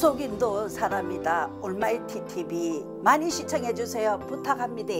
구속인도 사람이다 올마이티 TV 많이 시청해 주세요 부탁합니다.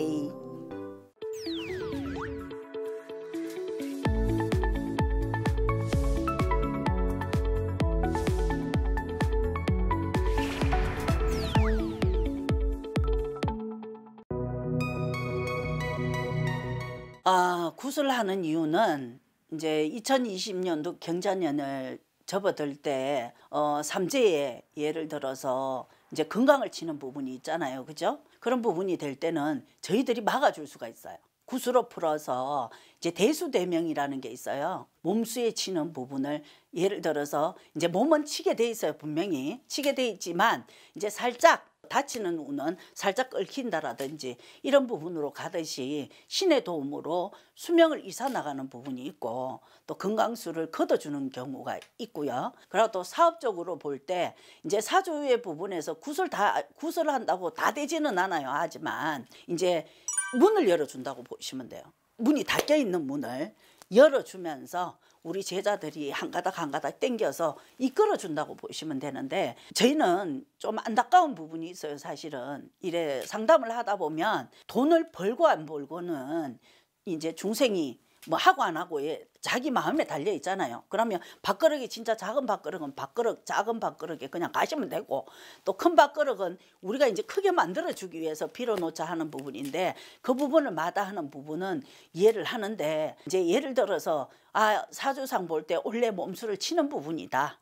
아, 구슬하는 이유는 이제 2020년도 경자년을 접어들 때 어, 삼재에 예를 들어서 이제 건강을 치는 부분이 있잖아요. 그죠? 그런 부분이 될 때는 저희들이 막아줄 수가 있어요. 구수로 풀어서 이제 대수대명이라는 게 있어요. 몸수에 치는 부분을 예를 들어서 이제 몸은 치게 돼 있어요. 분명히 치게 돼 있지만 이제 살짝 다치는 운은 살짝 얽힌다라든지 이런 부분으로 가듯이 신의 도움으로 수명을 이사 나가는 부분이 있고 또 건강수를 걷어주는 경우가 있고요. 그리고 또 사업적으로 볼 때 이제 사조의 부분에서 구슬 다구슬 한다고 다 되지는 않아요. 하지만 이제 문을 열어준다고 보시면 돼요. 문이 닫혀 있는 문을 열어주면서 우리 제자들이 한 가닥 한 가닥 땡겨서 이끌어준다고 보시면 되는데 저희는 좀 안타까운 부분이 있어요 사실은 이래 상담을 하다 보면 돈을 벌고 안 벌고는 이제 중생이 뭐 하고 안 하고에 예, 자기 마음에 달려 있잖아요. 그러면 밥그릇이 진짜 작은 밥그릇은 밥그릇 작은 밥그릇에 그냥 가시면 되고 또 큰 밥그릇은 우리가 이제 크게 만들어 주기 위해서 빌어놓자 하는 부분인데 그 부분을 마다하는 부분은 이해를 하는데 이제 예를 들어서 아 사주상 볼 때 원래 몸수를 치는 부분이다.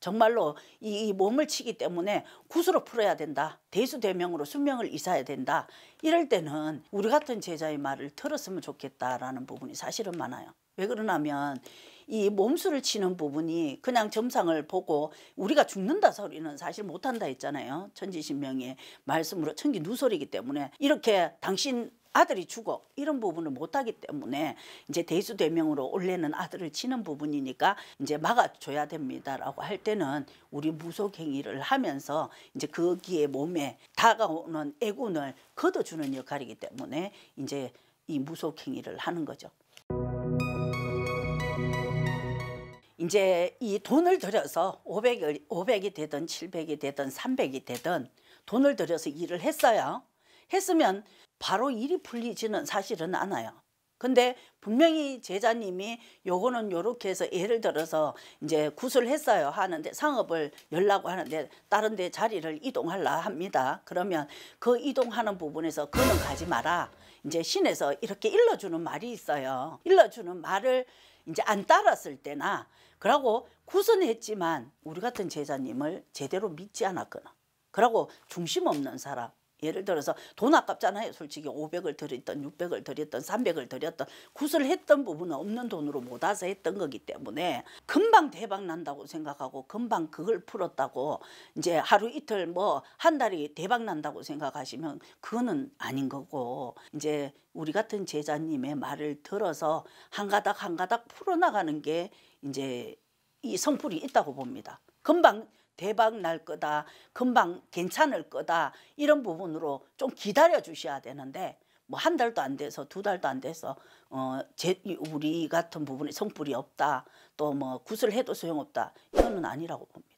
정말로 이, 몸을 치기 때문에 구수로 풀어야 된다. 대수대명으로 수명을 이사야 된다. 이럴 때는 우리 같은 제자의 말을 들었으면 좋겠다라는 부분이 사실은 많아요. 왜 그러냐면 이 몸수를 치는 부분이 그냥 점상을 보고 우리가 죽는다 소리는 사실 못한다 했잖아요. 천지신명의 말씀으로 천기 누설이기 때문에 이렇게 당신 아들이 죽어 이런 부분을 못하기 때문에 이제 대수대명으로 원래는 아들을 치는 부분이니까 이제 막아줘야 됩니다라고 할 때는 우리 무속행위를 하면서 이제 거기에 그 몸에 다가오는 애군을 걷어주는 역할이기 때문에 이제 이 무속행위를 하는 거죠. 이제 이 돈을 들여서 500이, 500이 되든 700이 되든 300이 되든 돈을 들여서 일을 했어요. 했으면 바로 일이 풀리지는 사실은 않아요. 근데 분명히 제자님이 요거는 요렇게 해서 예를 들어서 이제 구슬 했어요 하는데 상업을 열라고 하는데 다른 데 자리를 이동하려 합니다. 그러면 그 이동하는 부분에서 그는 가지 마라. 이제 신에서 이렇게 일러주는 말이 있어요. 일러주는 말을 이제 안 따랐을 때나 그러고 구선했지만 우리 같은 제자님을 제대로 믿지 않았거나 그러고 중심 없는 사람 예를 들어서 돈 아깝잖아요. 솔직히 500을 드렸던 600을 드렸던 300을 드렸던 구슬 했던 부분은 없는 돈으로 못와서 했던 거기 때문에 금방 대박 난다고 생각하고 금방 그걸 풀었다고 이제 하루 이틀 뭐 한 달이 대박 난다고 생각하시면 그거는 아닌 거고 이제 우리 같은 제자님의 말을 들어서 한 가닥 한 가닥 풀어나가는 게 이제 이 성풀이 있다고 봅니다. 금방 대박 날 거다 금방 괜찮을 거다 이런 부분으로 좀 기다려 주셔야 되는데 뭐 한 달도 안 돼서 두 달도 안 돼서 어 제, 우리 같은 부분에 성불이 없다 또 뭐 구슬해도 소용없다 이거는 아니라고 봅니다.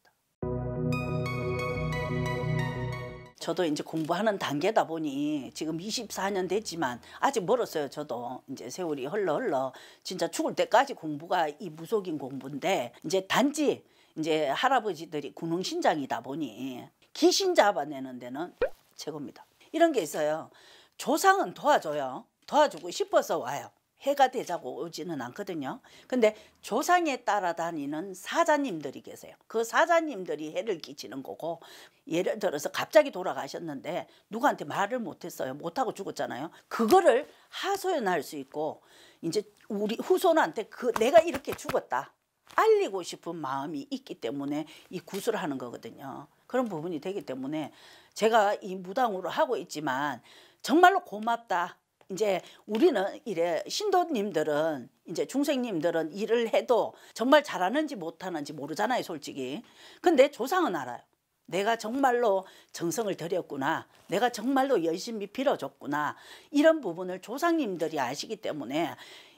저도 이제 공부하는 단계다 보니 지금 24년 됐지만 아직 멀었어요. 저도 이제 세월이 흘러 흘러 진짜 죽을 때까지 공부가 이 무속인 공부인데 이제 단지 이제 할아버지들이 군웅신장이다 보니 귀신 잡아내는 데는 최고입니다. 이런 게 있어요. 조상은 도와줘요. 도와주고 싶어서 와요. 해가 되자고 오지는 않거든요. 근데 조상에 따라다니는 사자님들이 계세요. 그 사자님들이 해를 끼치는 거고 예를 들어서 갑자기 돌아가셨는데 누구한테 말을 못했어요. 못하고 죽었잖아요. 그거를 하소연할 수 있고 이제 우리 후손한테 그 내가 이렇게 죽었다. 알리고 싶은 마음이 있기 때문에 이 구술을 하는 거거든요. 그런 부분이 되기 때문에 제가 이 무당으로 하고 있지만 정말로 고맙다. 이제 우리는 이래 신도님들은 이제 중생님들은 일을 해도 정말 잘하는지 못하는지 모르잖아요 솔직히 근데 조상은 알아요 내가 정말로 정성을 들였구나 내가 정말로 열심히 빌어줬구나 이런 부분을 조상님들이 아시기 때문에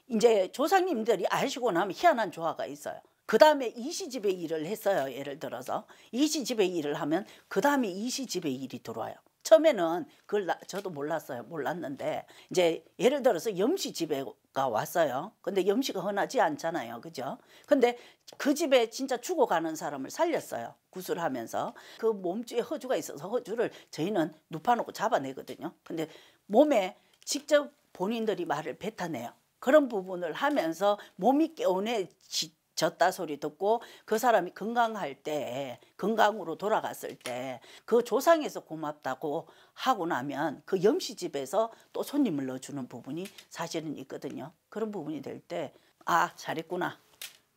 이제 조상님들이 아시고 나면 희한한 조화가 있어요. 그 다음에 이시집에 일을 했어요. 예를 들어서 이시집에 일을 하면 그 다음에 이시집에 일이 들어와요. 처음에는 그걸 나, 저도 몰랐어요. 몰랐는데 이제 예를 들어서 염씨 집에가 왔어요. 근데 염씨가 흔하지 않잖아요. 그죠? 근데 그 집에 진짜 죽어가는 사람을 살렸어요. 구슬하면서 그 몸주에 허주가 있어서 허주를 저희는 눕혀놓고 잡아내거든요. 근데 몸에 직접 본인들이 말을 뱉어내요. 그런 부분을 하면서 몸이 개운해졌다 소리 듣고 그 사람이 건강할 때 건강으로 돌아갔을 때 그 조상에서 고맙다고 하고 나면 그 염시집에서 또 손님을 넣어주는 부분이 사실은 있거든요. 그런 부분이 될 때아 잘했구나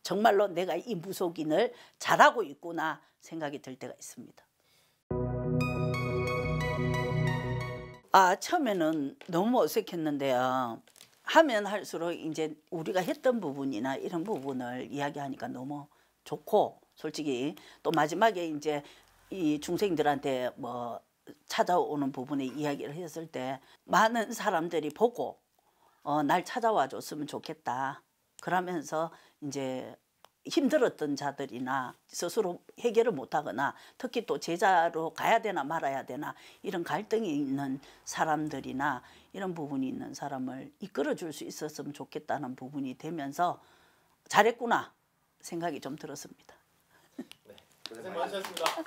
정말로 내가 이 무속인을 잘하고 있구나 생각이 들 때가 있습니다. 아 처음에는 너무 어색했는데요. 하면 할수록 이제 우리가 했던 부분이나 이런 부분을 이야기하니까 너무 좋고 솔직히 또 마지막에 이제 이 중생들한테 뭐 찾아오는 부분의 이야기를 했을 때 많은 사람들이 보고 어, 날 찾아와 줬으면 좋겠다 그러면서 이제 힘들었던 자들이나 스스로 해결을 못하거나 특히 또 제자로 가야 되나 말아야 되나 이런 갈등이 있는 사람들이나 이런 부분이 있는 사람을 이끌어줄 수 있었으면 좋겠다는 부분이 되면서 잘했구나 생각이 좀 들었습니다. 네, 고생 많으셨습니다.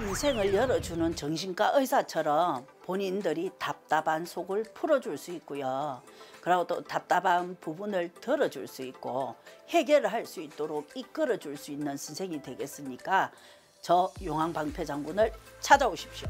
인생을 열어주는 정신과 의사처럼 본인들이 답답한 속을 풀어줄 수 있고요. 그리고 또 답답한 부분을 들어줄 수 있고 해결할수 있도록 이끌어줄 수 있는 선생이 되겠습니까저 용왕방패 장군을 찾아오십시오.